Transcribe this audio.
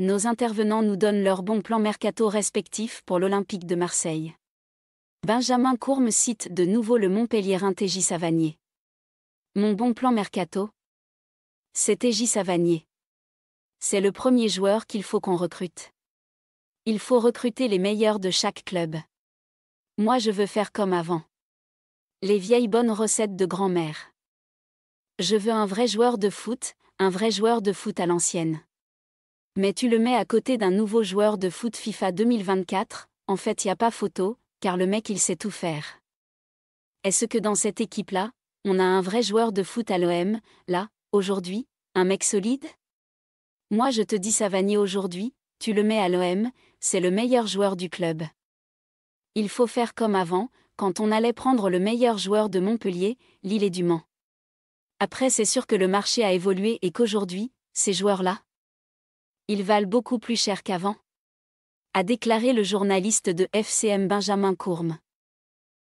nos intervenants nous donnent leurs bons plans mercato respectifs pour l'Olympique de Marseille. Benjamin Courme cite de nouveau le Montpellier Tégis Savanier. Mon bon plan mercato C'est Tégis Savanier. C'est le premier joueur qu'il faut qu'on recrute. Il faut recruter les meilleurs de chaque club. Moi je veux faire comme avant. Les vieilles bonnes recettes de grand-mère. Je veux un vrai joueur de foot, un vrai joueur de foot à l'ancienne. Mais tu le mets à côté d'un nouveau joueur de foot FIFA 2024, en fait y a pas photo, car le mec il sait tout faire. Est-ce que dans cette équipe-là, on a un vrai joueur de foot à l'OM, là, aujourd'hui, un mec solide Moi je te dis Savani aujourd'hui, tu le mets à l'OM, c'est le meilleur joueur du club. Il faut faire comme avant, quand on allait prendre le meilleur joueur de Montpellier, Lille et du Mans. Après c'est sûr que le marché a évolué et qu'aujourd'hui, ces joueurs-là, ils valent beaucoup plus cher qu'avant a déclaré le journaliste de FCM Benjamin Courme.